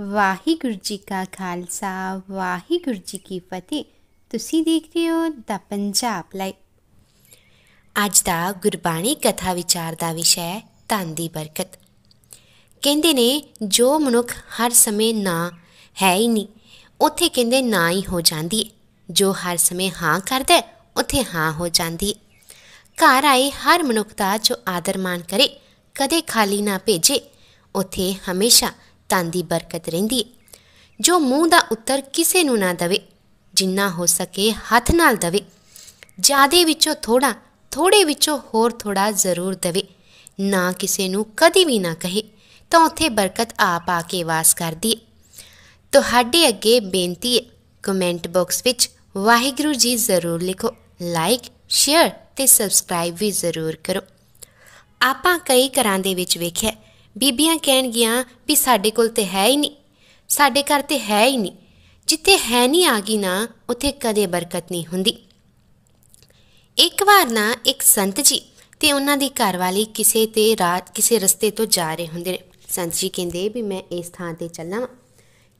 ਵਾਹਿਗੁਰੂ ਜੀ ਕਾ ਖਾਲਸਾ ਵਾਹਿਗੁਰੂ ਜੀ ਕੀ ਫਤਿਹ ਤੁਸੀਂ ਦੇਖ ਰਹੇ ਹੋ ਦਾ ਪੰਜਾਬ ਲਾਈ ਅੱਜ ਦਾ ਗੁਰਬਾਣੀ ਕਥਾ ਵਿਚਾਰ ਦਾ ਵਿਸ਼ਾ ਹੈ ਦੀ ਬਰਕਤ ਕਹਿੰਦੇ ਨੇ ਜੋ ਮਨੁੱਖ ਹਰ ਸਮੇਂ ਨਾ ਹੈ ਹੀ ਨਹੀਂ ਉਥੇ ਕਹਿੰਦੇ ਨਾ ਹੀ ਹੋ ਜਾਂਦੀ ਜੋ ਹਰ ਸਮੇਂ ਹਾਂ ਕਰਦਾ ਉਥੇ ਹਾਂ ਹੋ ਜਾਂਦੀ ਘਰ ਆਏ ਹਰ ਮਨੁੱਖ ਦਾ ਜੋ ਆਦਰ ਮਾਨ ਕਰੇ ਕਦੇ ਖਾਲੀ ਨਾ ਭੇਜੇ ਉਥੇ ਹਮੇਸ਼ਾ ਤਨ ਦੀ ਬਰਕਤ ਰਹਿੰਦੀ ਹੈ ਜੋ ਮੂੰਹ ਦਾ ਉੱਤਰ ਕਿਸੇ ਨੂੰ ਨਾ ਦਵੇ ਜਿੰਨਾ ਹੋ ਸਕੇ ਹੱਥ ਨਾਲ ਦਵੇ ਜਿਆਦੇ ਵਿੱਚੋਂ ਥੋੜਾ ਥੋੜੇ ਵਿੱਚੋਂ ਹੋਰ ਥੋੜਾ ਜ਼ਰੂਰ ਦਵੇ ਨਾ ਕਿਸੇ ਨੂੰ ਕਦੀ ਵੀ ਨਾ ਕਹੇ ਤਾਂ ਉੱਥੇ ਬਰਕਤ ਆਪ ਆ ਕੇ ਵਾਸ ਕਰਦੀ ਹੈ ਤੁਹਾਡੇ ਅੱਗੇ ਬੇਨਤੀ ਹੈ ਕਮੈਂਟ ਬਾਕਸ ਵਿੱਚ ਵਾਹਿਗੁਰੂ ਜੀ ਜ਼ਰੂਰ ਲਿਖੋ ਲਾਈਕ ਸ਼ੇਅਰ ਤੇ ਸਬਸਕ੍ਰਾਈਬ ਵੀ ਜ਼ਰੂਰ ਕਰੋ ਆਪਾਂ ਕਈ ਘਰਾਂ ਦੇ ਵਿੱਚ ਵੇਖਿਆ ਬੀਬੀਆਂ ਕਹਿਣਗੀਆਂ ਵੀ ਸਾਡੇ ਕੋਲ ਤੇ ਹੈ ਹੀ ਨਹੀਂ ਸਾਡੇ ਘਰ ਤੇ ਹੈ ਹੀ ਨਹੀਂ ਜਿੱਥੇ ਹੈ ਨਹੀਂ ਆ ਗਈ ਨਾ ਉਥੇ ਕਦੇ ਬਰਕਤ ਨਹੀਂ ਹੁੰਦੀ ਇੱਕ ਵਾਰ ਨਾ ਇੱਕ ਸੰਤ ਜੀ ਤੇ ਉਹਨਾਂ ਦੀ ਘਰਵਾਲੀ ਕਿਸੇ ਤੇ ਰਾਤ ਕਿਸੇ ਰਸਤੇ ਤੋਂ ਜਾ ਰਹੇ ਹੁੰਦੇ ਨੇ ਸੰਤ ਜੀ ਕਹਿੰਦੇ ਵੀ ਮੈਂ ਇਸ ਥਾਂ ਤੇ ਚੱਲਾਂ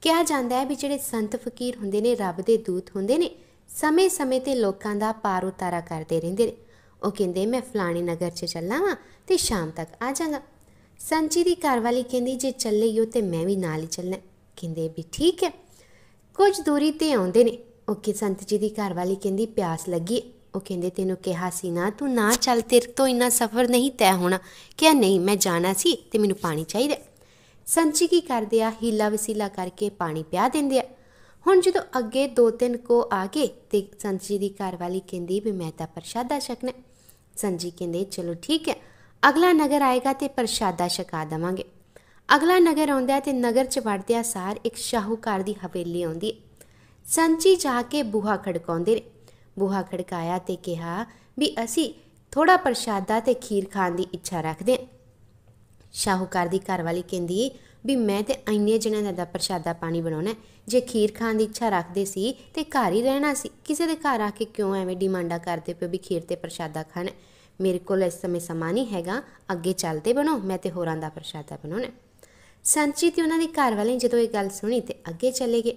ਕਿਹਾ ਜਾਂਦਾ ਹੈ ਵੀ ਜਿਹੜੇ ਸੰਤ ਫਕੀਰ ਹੁੰਦੇ ਨੇ ਰੱਬ ਦੇ ਦੂਤ ਹੁੰਦੇ ਨੇ ਸਮੇਂ-ਸਮੇਂ ਤੇ ਲੋਕਾਂ ਦਾ ਪਾਰ ਉਤਾਰਾ ਕਰਦੇ ਰਹਿੰਦੇ ਨੇ ਉਹ ਕਹਿੰਦੇ ਮੈਂ ਫਲਾਣੇ ਨਗਰ 'ਚ ਚੱਲਾਂ ਵਾ ਤੇ ਸ਼ਾਮ ਤੱਕ ਆ ਜਾਗਾ ਸੰਚੀ ਦੀ ਘਰਵਾਲੀ ਕਹਿੰਦੀ ਜੇ ਚੱਲੇਯੋ ਤੇ ਮੈਂ ਵੀ ਨਾਲ ਹੀ ਚੱਲਣਾ ਕਹਿੰਦੇ ਵੀ ਠੀਕ ਹੈ ਕੁਝ ਦੂਰੀ ਤੇ ਆਉਂਦੇ ਨੇ ਓਕੇ ਸੰਤ ਜੀ ਦੀ ਘਰਵਾਲੀ ਕਹਿੰਦੀ ਪਿਆਸ ਲੱਗੀ ਉਹ ਕਹਿੰਦੇ ਤੈਨੂੰ ਕਿਹਾ ਸੀ ਨਾ ਤੂੰ ਨਾ ਚੱਲ ਤੇਰੇ ਤੋਂ ਇੰਨਾ ਸਫ਼ਰ ਨਹੀਂ ਤੈਅ ਹੋਣਾ ਕਿਹਾ ਨਹੀਂ ਮੈਂ ਜਾਣਾ ਸੀ ਤੇ ਮੈਨੂੰ ਪਾਣੀ ਚਾਹੀਦਾ ਸੰਚੀ ਕੀ ਕਰਦੇ ਆ ਹੀਲਾ ਵਸੀਲਾ ਕਰਕੇ ਪਾਣੀ ਪਿਆ ਦਿੰਦੇ ਆ ਹੁਣ ਜਦੋਂ ਅੱਗੇ ਦੋ ਤਿੰਨ ਕੋ ਆ ਗਏ ਤੇ ਸੰਚੀ ਦੀ ਘਰਵਾਲੀ ਕਹਿੰਦੀ ਵੀ ਮੈਂ ਤਾਂ ਪ੍ਰਸ਼ਾਦਾ ਛਕਣਾ ਸੰਜੀ ਕਹਿੰਦੇ ਚਲੋ ਠੀਕ ਹੈ ਅਗਲਾ ਨਗਰ ਆਏਗਾ ਤੇ ਪ੍ਰਸ਼ਾਦਾ ਛਕਾ ਦਵਾਂਗੇ ਅਗਲਾ ਨਗਰ ਆਉਂਦਾ ਤੇ ਨਗਰ ਚ ਵੜਦਿਆ ਸਾਰ ਇੱਕ ਸ਼ਾਹੂਕਾਰ ਦੀ ਹਵੇਲੀ ਆਉਂਦੀ ਸੰਚੀ ਜਾ ਕੇ ਬੂਹਾ ਖੜਕਾਉਂਦੇ ਨੇ ਬੂਹਾ ਖੜਕਾਇਆ ਤੇ ਕਿਹਾ ਵੀ ਅਸੀਂ ਥੋੜਾ ਪ੍ਰਸ਼ਾਦਾ ਤੇ ਖੀਰ ਖਾਣ ਦੀ ਇੱਛਾ ਰੱਖਦੇ ਹਾਂ ਸ਼ਾਹੂਕਾਰ ਦੀ ਘਰਵਾਲੀ ਕਹਿੰਦੀ ਵੀ ਮੈਂ ਤੇ ਐਨੇ ਜਣਿਆਂ ਦਾ ਪ੍ਰਸ਼ਾਦਾ ਪਾਣੀ ਬਣਾਉਣਾ ਜੇ ਖੀਰ ਖਾਣ ਦੀ ਇੱਛਾ ਰੱਖਦੇ ਸੀ ਤੇ ਘਰ ਹੀ ਰਹਿਣਾ ਸੀ ਕਿਸੇ ਦੇ ਘਰ ਆ ਕੇ ਕਿਉਂ ਐਵੇਂ ਡਿਮਾਂਡਾ ਕਰਦੇ ਪਿਓ ਵੀ ਖੀਰ ਤੇ ਪ੍ਰਸ਼ਾਦਾ ਖਾਣਾ ਮੇਰੇ ਕੋਲ ਇਸ ਸਮੇਂ ਸਮਾਂ ਨਹੀਂ ਹੈਗਾ ਅੱਗੇ ਚੱਲਦੇ ਬਣੋ ਮੈਂ ਤੇ ਹੋਰਾਂ ਦਾ ਪ੍ਰਸ਼ਾਦਾ ਬਣਾਉਣਾ ਸੰਚੀ ਤੇ ਉਹਨਾਂ ਦੇ ਘਰ ਵਾਲੇ ਜਦੋਂ ਇਹ ਗੱਲ ਸੁਣੀ ਤੇ ਅੱਗੇ ਚਲੇ ਗਏ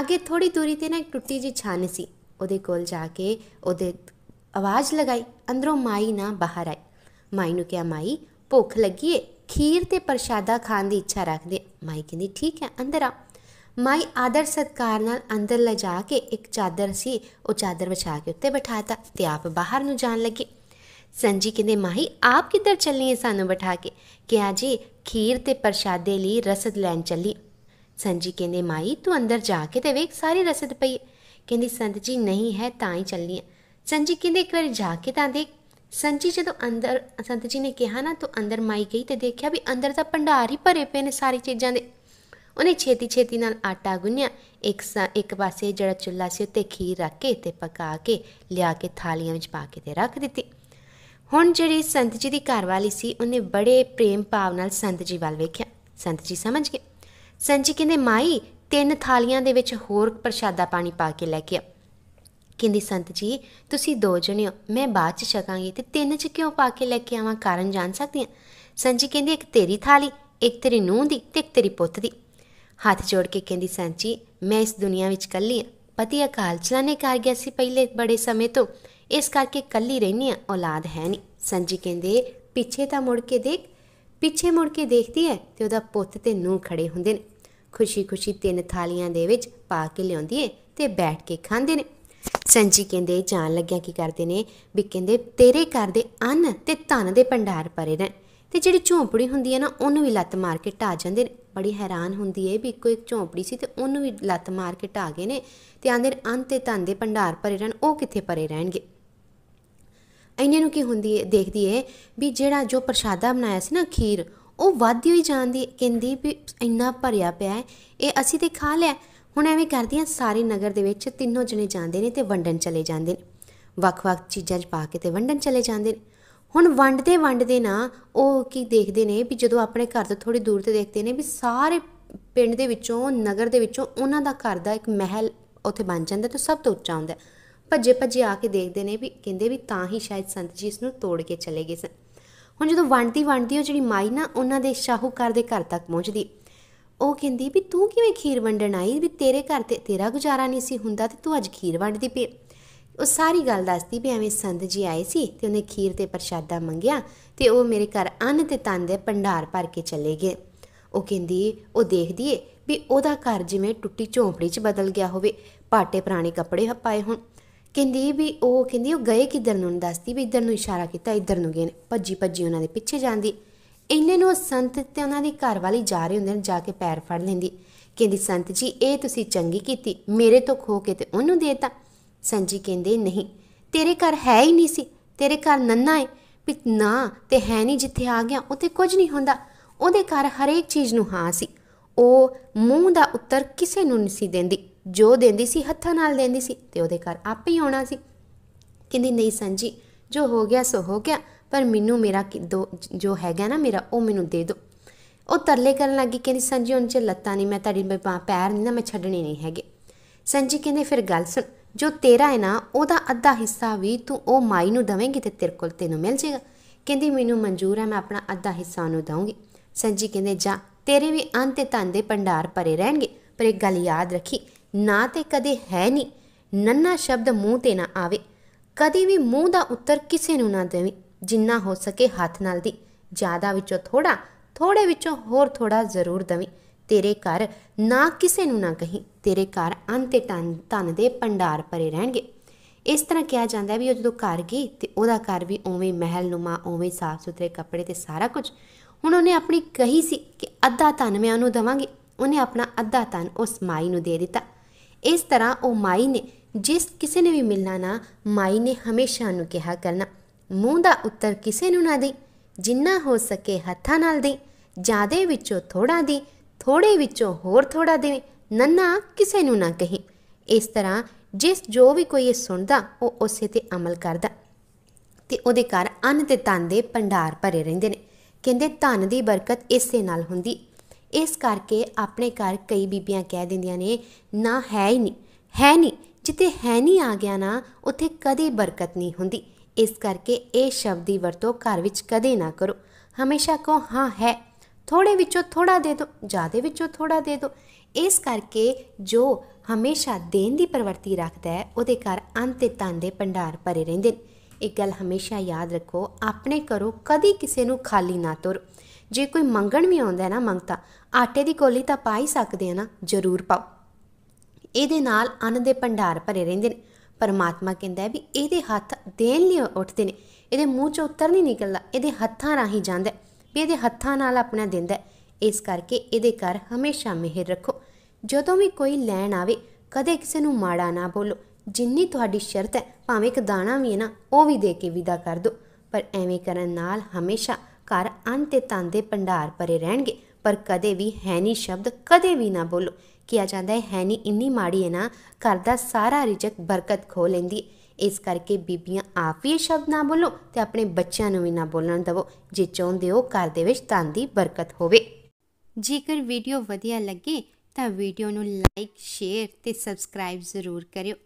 ਅੱਗੇ ਥੋੜੀ ਦੂਰੀ ਤੇ ਨਾ ਇੱਕ ਟੁੱਟੀ ਜੀ ਛਾਨ ਸੀ ਉਹਦੇ ਕੋਲ ਜਾ ਕੇ ਉਹਦੇ ਆਵਾਜ਼ ਲਗਾਈ ਅੰਦਰੋਂ ਮਾਈ ਨਾ ਬਾਹਰ ਆਈ ਮਾਈ ਨੂੰ ਕਿਹਾ ਮਾਈ ਭੁੱਖ ਲੱਗੀ ਏ ਖੀਰ ਤੇ ਪ੍ਰਸ਼ਾਦਾ ਖਾਣ ਦੀ ਇੱਛਾ ਰੱਖਦੇ ਮਾਈ ਕਹਿੰਦੀ ਠੀਕ ਹੈ ਅੰਦਰ ਆ ਮਾਈ ਆਦਰ ਸਤਕਾਰ ਨਾਲ ਅੰਦਰ ਲਿਜਾ ਕੇ ਇੱਕ ਚਾਦਰ ਸੀ ਉਹ ਚਾਦਰ ਵਿਛਾ ਕੇ ਉੱਤੇ ਬਿਠਾਤਾ ਤੇ ਆਪ ਬਾਹਰ ਨੂੰ ਜਾਣ ਲੱਗੇ ਸੰਜੀ ਕਹਿੰਦੇ ਮਾਹੀ ਆਪ ਕਿੱਧਰ ਚੱਲੀ ਏ ਸਾਨੂੰ ਬਿਠਾ ਕੇ ਕਿਹਾ ਜੀ ਖੀਰ ਤੇ ਪ੍ਰਸ਼ਾਦੇ ਲਈ ਰਸਦ ਲੈਣ ਚੱਲੀ ਸੰਜੀ ਕਹਿੰਦੇ ਮਾਈ ਤੂੰ ਅੰਦਰ ਜਾ ਕੇ ਤੇ ਵੇਖ ਸਾਰੀ ਰਸਦ ਪਈ ਕਹਿੰਦੀ ਸੰਤ ਜੀ ਨਹੀਂ ਹੈ ਤਾਂ ਹੀ ਚੱਲਨੀ ਹੈ ਸੰਜੀ ਕਹਿੰਦੇ ਇੱਕ ਵਾਰ ਜਾ ਕੇ ਤਾਂ ਦੇਖ ਸੰਜੀ ਜਦੋਂ ਅੰਦਰ ਸੰਤ ਜੀ ਨੇ ਕਿਹਾ ਨਾ ਤੂੰ ਅੰਦਰ ਮਾਈ ਗਈ ਤੇ ਦੇਖਿਆ ਵੀ ਅੰਦਰ ਤਾਂ ਭੰਡਾਰ ਹੀ ਭਰੇ ਪਏ ਨੇ ਸਾਰੀ ਚੀਜ਼ਾਂ ਦੇ ਉਹਨੇ ਛੇਤੀ ਛੇਤੀ ਨਾਲ ਆਟਾ ਗੁੰਨਿਆ ਇੱਕ ਇੱਕ ਪਾਸੇ ਜਿਹੜਾ ਚੁੱਲ੍ਹਾ ਸੀ ਉੱਤੇ ਖੀਰ ਰੱਖ ਕੇ ਤੇ ਪਕਾ ਕੇ ਲਿਆ ਕੇ ਥਾਲੀਆਂ ਵਿੱਚ ਪਾ ਕੇ ਤੇ ਰੱਖ ਦਿੱਤੀ ਹੁਣ ਜਿਹੜੀ ਸੰਤ ਜੀ ਦੀ ਘਰਵਾਲੀ ਸੀ ਉਹਨੇ ਬੜੇ ਪ੍ਰੇਮ ਭਾਵ ਨਾਲ ਸੰਤ ਜੀ ਵੱਲ ਵੇਖਿਆ ਸੰਤ ਜੀ ਸਮਝ ਗਏ ਸੰਤ ਜੀ ਕਹਿੰਦੇ ਮਾਈ ਤਿੰਨ ਥਾਲੀਆਂ ਦੇ ਵਿੱਚ ਹੋਰ ਪ੍ਰਸ਼ਾਦਾ ਪਾਣੀ ਪਾ ਕੇ ਲੈ ਕੇ ਆ ਕਹਿੰਦੀ ਸੰਤ ਜੀ ਤੁਸੀਂ ਦੋ ਜਣੇ ਹੋ ਮੈਂ ਬਾਅਦ ਚ ਛਕਾਂਗੀ ਤੇ ਤਿੰਨ ਚ ਕਿਉਂ ਪਾ ਕੇ ਲੈ ਕੇ ਆਵਾਂ ਕਾਰਨ ਜਾਣ ਸਕਦੀ ਆ ਸੰਤ ਜੀ ਕਹਿੰਦੀ ਇੱਕ ਤੇਰੀ ਥਾਲੀ ਇੱਕ ਤੇਰੀ ਨੂੰਹ ਦੀ ਤੇ ਇੱਕ ਤੇਰੀ ਪੁੱਤ ਦੀ ਹੱਥ ਜੋੜ ਕੇ ਕਹਿੰਦੀ ਸੰਤ ਜੀ ਮੈਂ ਇਸ ਦੁਨੀਆ ਵਿੱਚ ਕੱਲੀ ਆ ਪਤੀ ਅਕਾਲ ਚਲਾਣੇ ਕਰ ਗਿਆ ਸੀ ਪਹਿਲੇ ਬੜੇ ਸਮੇਂ ਤੋਂ ਇਸ ਕਰਕੇ ਕੱਲੀ ਰਹਿਨੀ ਆ ਔਲਾਦ ਹੈ ਨਹੀਂ ਸੰਜੀ ਕਹਿੰਦੇ ਪਿੱਛੇ ਤਾਂ ਮੁੜ ਕੇ ਦੇਖ ਪਿੱਛੇ ਮੁੜ ਕੇ ਦੇਖਦੀ ਹੈ ਤੇ ਉਹਦਾ ਪੁੱਤ ਤੇ ਨੂੰ ਖੜੇ ਹੁੰਦੇ ਨੇ ਖੁਸ਼ੀ-ਖੁਸ਼ੀ ਤਿੰਨ ਥਾਲੀਆਂ ਦੇ ਵਿੱਚ ਪਾ ਕੇ ਲਿਆਉਂਦੀ ਏ ਤੇ ਬੈਠ ਕੇ ਖਾਂਦੇ ਨੇ ਸੰਜੀ ਕਹਿੰਦੇ ਜਾਣ ਲੱਗਿਆ ਕੀ ਕਰਦੇ ਨੇ ਵੀ ਕਹਿੰਦੇ ਤੇਰੇ ਘਰ ਦੇ ਅੰਨ ਤੇ ਧਨ ਦੇ ਭੰਡਾਰ ਭਰੇ ਨੇ ਤੇ ਜਿਹੜੀ ਝੋਂਪੜੀ ਹੁੰਦੀ ਹੈ ਨਾ ਉਹਨੂੰ ਵੀ ਲੱਤ ਮਾਰ ਕੇ ਢਾ ਜਾਂਦੇ ਨੇ ਬੜੀ ਹੈਰਾਨ ਹੁੰਦੀ ਏ ਵੀ ਇੱਕੋ ਇੱਕ ਝੋਂਪੜੀ ਸੀ ਤੇ ਉਹਨੂੰ ਵੀ ਲੱਤ ਮਾਰ ਕੇ ਢਾ ਗਏ ਨੇ ਤੇ ਆਂਦੇ ਅੰਨ ਤੇ ਧਨ ਦੇ ਭੰਡਾਰ ਭਰੇ ਰਹਿਣ ਉਹ ਕਿੱਥੇ ਭਰੇ ਰਹਿਣਗੇ ਇੰਨੇ ਨੂੰ ਕੀ ਹੁੰਦੀ ਹੈ ਦੇਖਦੀ ਹੈ ਵੀ ਜਿਹੜਾ ਜੋ ਪ੍ਰਸ਼ਾਦਾ ਬਣਾਇਆ ਸੀ ਨਾ ਖੀਰ ਉਹ ਵਾਧੀ ਹੋਈ ਜਾਂਦੀ ਕਹਿੰਦੀ ਵੀ ਇੰਨਾ ਭਰਿਆ ਪਿਆ ਹੈ ਇਹ ਅਸੀਂ ਤੇ ਖਾ ਲਿਆ ਹੁਣ ਐਵੇਂ ਕਰਦੀਆਂ ਸਾਰੇ ਨਗਰ ਦੇ ਵਿੱਚ ਤਿੰਨੋਂ ਜਣੇ ਜਾਂਦੇ ਨੇ ਤੇ ਵੰਡਣ ਚਲੇ ਜਾਂਦੇ ਨੇ ਵੱਖ-ਵੱਖ ਚੀਜ਼ਾਂ 'ਚ ਪਾ ਕੇ ਤੇ ਵੰਡਣ ਚਲੇ ਜਾਂਦੇ ਨੇ ਹੁਣ ਵੰਡਦੇ ਵੰਡਦੇ ਨਾ ਉਹ ਕੀ ਦੇਖਦੇ ਨੇ ਵੀ ਜਦੋਂ ਆਪਣੇ ਘਰ ਤੋਂ ਥੋੜੀ ਦੂਰ ਤੇ ਦੇਖਦੇ ਨੇ ਵੀ ਸਾਰੇ ਪਿੰਡ ਦੇ ਵਿੱਚੋਂ ਨਗਰ ਦੇ ਵਿੱਚੋਂ ਉਹਨਾਂ ਦਾ ਘਰ ਦਾ ਇੱਕ ਮਹਿਲ ਉੱਥੇ ਬਣ ਜਾਂਦਾ ਤੇ ਸਭ ਤੋਂ ਉੱਚਾ ਹੁੰਦਾ ਭੱਜੇ ਭੱਜੇ ਆ ਕੇ ਦੇਖਦੇ ਨੇ ਵੀ ਕਹਿੰਦੇ ਵੀ ਤਾਂ ਹੀ ਸ਼ਾਇਦ ਸੰਤ ਜੀ ਇਸ ਨੂੰ ਤੋੜ ਕੇ ਚਲੇ ਗਏ ਸਨ ਹੁਣ ਜਦੋਂ ਵੰਡਦੀ ਵੰਡਦੀ ਉਹ ਜਿਹੜੀ ਮਾਈ ਨਾ ਉਹਨਾਂ ਦੇ ਸ਼ਾਹੂਕਾਰ ਦੇ ਘਰ ਤੱਕ ਪਹੁੰਚਦੀ ਉਹ ਕਹਿੰਦੀ ਵੀ ਤੂੰ ਕਿਵੇਂ ਖੀਰ ਵੰਡਣ ਆਈ ਵੀ ਤੇਰੇ ਘਰ ਤੇ ਤੇਰਾ ਗੁਜ਼ਾਰਾ ਨਹੀਂ ਸੀ ਹੁੰਦਾ ਤੇ ਤੂੰ ਅੱਜ ਖੀਰ ਵੰਡਦੀ ਪਈ ਉਹ ਸਾਰੀ ਗੱਲ ਦੱਸਦੀ ਵੀ ਐਵੇਂ ਸੰਤ ਜੀ ਆਏ ਸੀ ਤੇ ਉਹਨੇ ਖੀਰ ਤੇ ਪ੍ਰਸ਼ਾਦਾ ਮੰਗਿਆ ਤੇ ਉਹ ਮੇਰੇ ਘਰ ਅੰਨ ਤੇ ਤਨ ਦੇ ਭੰਡਾਰ ਭਰ ਕੇ ਚਲੇ ਗਏ ਉਹ ਕਹਿੰਦੀ ਉਹ ਦੇਖਦੀਏ ਵੀ ਉਹਦਾ ਘਰ ਜਿਵੇਂ ਟੁੱਟੀ ਝੋਂਪੜੀ 'ਚ ਬਦਲ ਗਿਆ ਹੋਵੇ ਪਾਟੇ ਪੁਰਾਣੇ ਕੱਪੜੇ ਹਪਾਏ ਹੋਣ ਕਹਿੰਦੀ ਵੀ ਉਹ ਕਹਿੰਦੀ ਉਹ ਗਏ ਕਿੱਧਰ ਨੂੰ ਦੱਸਦੀ ਵੀ ਇੱਧਰ ਨੂੰ ਇਸ਼ਾਰਾ ਕੀਤਾ ਇੱਧਰ ਨੂੰ ਗਏ ਨੇ ਭੱਜੀ ਭੱਜੀ ਉਹਨਾਂ ਦੇ ਪਿੱਛੇ ਜਾਂਦੀ ਇੰਨੇ ਨੂੰ ਸੰਤ ਤੇ ਉਹਨਾਂ ਦੀ ਘਰ ਵਾਲੀ ਜਾ ਰਹੇ ਹੁੰਦੇ ਨੇ ਜਾ ਕੇ ਪੈਰ ਫੜ ਲੈਂਦੀ ਕਹਿੰਦੀ ਸੰਤ ਜੀ ਇਹ ਤੁਸੀਂ ਚੰਗੀ ਕੀਤੀ ਮੇਰੇ ਤੋਂ ਖੋ ਕੇ ਤੇ ਉਹਨੂੰ ਦੇਤਾ ਸੰਤ ਸੰਜੀ ਕਹਿੰਦੇ ਨਹੀਂ ਤੇਰੇ ਘਰ ਹੈ ਹੀ ਨਹੀਂ ਸੀ ਤੇਰੇ ਘਰ ਨੰਨਾ ਹੈ ਵੀ ਨਾ ਤੇ ਹੈ ਨਹੀਂ ਜਿੱਥੇ ਆ ਗਿਆ ਉੱਥੇ ਕੁਝ ਨਹੀਂ ਹੁੰਦਾ ਉਹਦੇ ਘਰ ਹਰੇਕ ਚੀਜ਼ ਨੂੰ ਹਾਂ ਸੀ ਉਹ ਮੂੰਹ ਦਾ ਉੱਤਰ ਕਿਸੇ ਨੂੰ ਨਹੀਂ ਸੀ ਦਿੰਦੀ ਜੋ ਦਿੰਦੀ ਸੀ ਹੱਥਾਂ ਨਾਲ ਦਿੰਦੀ ਸੀ ਤੇ ਉਹਦੇ ਘਰ ਆਪੇ ਹੀ ਆਉਣਾ ਸੀ ਕਹਿੰਦੀ ਨਹੀਂ ਸੰਜੀ ਜੋ ਹੋ ਗਿਆ ਸੋ ਹੋ ਗਿਆ ਪਰ ਮੈਨੂੰ ਮੇਰਾ ਜੋ ਹੈਗਾ ਨਾ ਮੇਰਾ ਉਹ ਮੈਨੂੰ ਦੇ ਦਿਓ ਉਹ ਤਰਲੇ ਕਰਨ ਲੱਗੀ ਕਹਿੰਦੀ ਸੰਜੀ ਉਹਨਾਂ ਚ ਲੱਤਾਂ ਨਹੀਂ ਮੈਂ ਤੁਹਾਡੀ ਪੈਰ ਨਹੀਂ ਨਾ ਮੈਂ ਛੱਡਣੀ ਨਹੀਂ ਹੈਗੇ ਸੰਜੀ ਕਹਿੰਦੇ ਫਿਰ ਗੱਲ ਸੁਣ ਜੋ ਤੇਰਾ ਹੈ ਨਾ ਉਹਦਾ ਅੱਧਾ ਹਿੱਸਾ ਵੀ ਤੂੰ ਉਹ ਮਾਈ ਨੂੰ ਦਵੇਂਗੀ ਤੇ ਤੇਰੇ ਕੋਲ ਤੈਨੂੰ ਮਿਲ ਜਾਏਗਾ ਕਹਿੰਦੀ ਮੈਨੂੰ ਮਨਜ਼ੂਰ ਹੈ ਮੈਂ ਆਪਣਾ ਅੱਧਾ ਹਿੱਸਾ ਉਹਨੂੰ ਦਵਾਂਗੀ ਸੰਜੀ ਕਹਿੰਦੇ ਜਾ ਤੇਰੇ ਵੀ ਅੰਤ ਤੇ ਧੰਦੇ ਭੰਡਾਰ ਭਰੇ ਰਹਿਣਗੇ ਪਰ ਇੱਕ ਗੱਲ ਯਾਦ ਰੱਖੀ ਨਾ ਤੇ ਕਦੇ ਹੈ ਨਹੀਂ ਨੰਨਾ ਸ਼ਬਦ ਮੂੰਹ ਤੇ ਨਾ ਆਵੇ ਕਦੀ ਵੀ ਮੂੰਹ ਦਾ ਉੱਤਰ ਕਿਸੇ ਨੂੰ ਨਾ ਦੇਵੀ ਜਿੰਨਾ ਹੋ ਸਕੇ ਹੱਥ ਨਾਲ ਦੀ ਜ਼ਿਆਦਾ ਵਿੱਚੋਂ ਥੋੜਾ ਥੋੜੇ ਵਿੱਚੋਂ ਹੋਰ ਥੋੜਾ ਜ਼ਰੂਰ ਦੇਵੀ ਤੇਰੇ ਘਰ ਨਾ ਕਿਸੇ ਨੂੰ ਨਾ ਕਹੀਂ ਤੇਰੇ ਘਰ ਅੰਤੇ ਤਨ ਦੇ ਪੰਡਾਰ ਭਰੇ ਰਹਿਣਗੇ ਇਸ ਤਰ੍ਹਾਂ ਕਿਹਾ ਜਾਂਦਾ ਵੀ ਉਹ ਜਦੋਂ ਘਰ ਗਈ ਤੇ ਉਹਦਾ ਘਰ ਵੀ ਉਵੇਂ ਨੁਮਾ ਉਵੇਂ ਸਾਫ਼ ਸੁਥਰੇ ਕੱਪੜੇ ਤੇ ਸਾਰਾ ਕੁਝ ਹੁਣ ਉਹਨੇ ਆਪਣੀ ਕਹੀ ਸੀ ਕਿ ਅੱਧਾ ਧਨ ਮੈਂ ਉਹਨੂੰ ਦਵਾਂਗੀ ਉਹਨੇ ਆਪਣਾ ਅੱਧਾ ਧਨ ਉਸ ਮਾਈ ਨੂੰ ਦੇ ਦਿੱਤਾ ਇਸ ਤਰ੍ਹਾਂ ਉਹ ਮਾਈ ਨੇ ਜਿਸ ਕਿਸੇ ਨੇ ਵੀ ਮਿਲਣਾ ਨਾ ਮਾਈ ਨੇ ਹਮੇਸ਼ਾ ਨੂੰ ਕਿਹਾ ਕਰਨਾ ਮੂੰਹ ਦਾ ਉੱਤਰ ਕਿਸੇ ਨੂੰ ਨਾ ਦੇ ਜਿੰਨਾ ਹੋ ਸਕੇ ਹੱਥਾਂ ਨਾਲ ਦੇ ਜਾਦੇ ਵਿੱਚੋਂ ਥੋੜਾ ਦੇ ਥੋੜੇ ਵਿੱਚੋਂ ਹੋਰ ਥੋੜਾ ਦੇ ਨੰਨਾ ਕਿਸੇ ਨੂੰ ਨਾ ਕਹੇ ਇਸ ਤਰ੍ਹਾਂ ਜਿਸ ਜੋ ਵੀ ਕੋਈ ਇਹ ਸੁਣਦਾ ਉਹ ਉਸੇ ਤੇ ਅਮਲ ਕਰਦਾ ਤੇ ਉਹਦੇ ਘਰ ਅੰਨ ਤੇ ਤਾਂ ਦੇ ਭੰਡਾਰ ਭਰੇ ਰਹਿੰਦੇ ਨੇ ਕਹਿੰਦੇ ਧਨ ਦੀ ਬਰਕਤ ਇਸੇ ਨਾਲ ਹੁੰਦੀ ਇਸ ਕਰਕੇ ਆਪਣੇ ਘਰ ਕਈ ਬੀਬੀਆਂ ਕਹਿ ਦਿੰਦੀਆਂ ਨੇ ਨਾ ਹੈ ਹੀ ਨਹੀਂ ਹੈ ਨਹੀਂ ਜਿੱਤੇ ਹੈ ਨਹੀਂ ਆ ਗਿਆ ਨਾ ਉੱਥੇ ਕਦੇ ਬਰਕਤ ਨਹੀਂ ਹੁੰਦੀ ਇਸ ਕਰਕੇ ਇਹ ਸ਼ਬਦ ਦੀ ਵਰਤੋਂ ਘਰ ਵਿੱਚ ਕਦੇ ਨਾ ਕਰੋ ਹਮੇਸ਼ਾ ਕਹੋ ਹਾਂ ਹੈ ਥੋੜੇ ਵਿੱਚੋਂ ਥੋੜਾ ਦੇ ਦਿਓ ਜ਼ਿਆਦੇ ਵਿੱਚੋਂ ਥੋੜਾ ਦੇ ਦਿਓ ਇਸ ਕਰਕੇ ਜੋ ਹਮੇਸ਼ਾ ਦੇਣ ਦੀ ਪ੍ਰਵਰਤੀ ਰੱਖਦਾ ਹੈ ਉਹਦੇ ਘਰ ਅੰਤ ਤੇ ਤਨ ਦੇ ਭੰਡਾਰ ਭਰੇ ਰਹਿੰਦੇ ਨੇ ਇੱਕ ਗੱਲ ਹਮੇਸ਼ਾ ਯਾਦ ਰੱਖੋ ਆਪਣੇ ਘਰੋਂ ਕਦੀ ਕਿਸੇ ਨੂੰ ਖਾਲੀ ਨਾ ਤੋਰੋ ਜੇ ਕੋਈ ਮੰਗਣ ਵੀ ਆਉਂਦਾ ਨਾ ਮੰਗਤਾ ਆਟੇ ਦੀ ਕੋਲੀ ਤਾਂ ਪਾ ਹੀ ਸਕਦੇ ਆ ਨਾ ਜ਼ਰੂਰ ਪਾਓ ਇਹਦੇ ਨਾਲ ਅੰਨ ਦੇ ਭੰਡਾਰ ਭਰੇ ਰਹਿੰਦੇ ਨੇ ਪਰਮਾਤਮਾ ਕਹਿੰਦਾ ਹੈ ਵੀ ਇਹਦੇ ਹੱਥ ਦੇਣ ਲਈ ਉੱਠਦੇ ਨੇ ਇਹਦੇ ਮੂੰਹ ਚੋਂ ਉੱਤਰ ਨਹੀਂ ਨਿਕਲਦਾ ਇਹਦੇ ਹੱਥਾਂ ਰਾਹੀਂ ਜਾਂਦਾ ਵੀ ਇਹਦੇ ਹੱਥਾਂ ਨਾਲ ਆਪਣਾ ਦਿੰਦਾ ਇਸ ਕਰਕੇ ਇਹਦੇ ਘਰ ਹਮੇਸ਼ਾ ਮਿਹਰ ਰੱਖੋ ਜਦੋਂ ਵੀ ਕੋਈ ਲੈਣ ਆਵੇ ਕਦੇ ਕਿਸੇ ਨੂੰ ਮਾੜਾ ਨਾ ਬੋਲੋ ਜਿੰਨੀ ਤੁਹਾਡੀ ਸ਼ਰਤ ਹੈ ਭਾਵੇਂ ਇੱਕ ਦਾਣਾ ਵੀ ਹੈ ਨਾ ਉਹ ਵੀ ਦੇ ਕੇ ਵਿਦਾ ਕਰ ਦਿਓ ਪਰ ਐਵੇਂ ਕਰਨ ਨਾਲ ਹਮੇਸ਼ਾ ਘਰ ਅੰਤ ਤੇ ਤਨ ਦੇ ਭੰਡਾਰ ਭਰੇ ਰਹਿਣਗੇ ਪਰ ਕਦੇ ਵੀ ਹੈਨੀ ਸ਼ਬਦ ਕਦੇ ਵੀ ਨਾ ਬੋਲੋ ਕਿਹਾ ਜਾਂਦਾ ਹੈ ਹੈਨੀ ਇੰਨੀ ਮਾੜੀ ਹੈ ਨਾ ਘਰ ਦਾ ਸਾਰਾ ਰਿਜਕ ਬਰਕਤ ਖੋ ਲੈਂਦੀ ਇਸ ਕਰਕੇ ਬੀਬੀਆਂ ਆਪ ਹੀ ਇਹ ਸ਼ਬਦ ਨਾ ਬੋਲੋ ਤੇ ਆਪਣੇ ਬੱਚਿਆਂ ਨੂੰ ਵੀ ਨਾ ਬੋਲਣ ਦਿਵੋ ਜੇ ਚਾਹੁੰਦੇ ਹੋ ਘਰ ਦੇ ਵਿੱਚ ਤਨ ਦੀ ਬਰਕਤ ਹੋਵੇ ਜੇਕਰ ਵੀਡੀਓ ਵਧੀਆ ਲੱਗੇ ਤਾਂ ਵੀਡੀਓ ਨੂੰ ਲਾਈਕ ਸ਼ੇਅਰ ਤੇ ਸਬਸਕ੍ਰਾਈਬ ਜ਼ਰੂਰ ਕਰਿਓ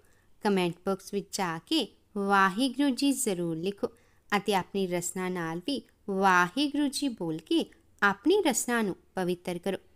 ਕਮੈਂਟ ਬਾਕਸ ਵਿੱਚ ਜਾ ਕੇ ਵਾਹਿਗੁਰੂ ਜੀ ਜ਼ਰੂਰ ਲਿਖੋ ਅਤੇ ਆਪਣੀ ਰਸਨਾ ਨਾਲ ਵੀ ਵਾਹਿਗੁਰੂ ਜੀ ਬੋਲ ਕੇ ਆਪਣੀ ਰਸਨਾ ਨੂੰ ਪਵਿੱਤਰ ਕਰੋ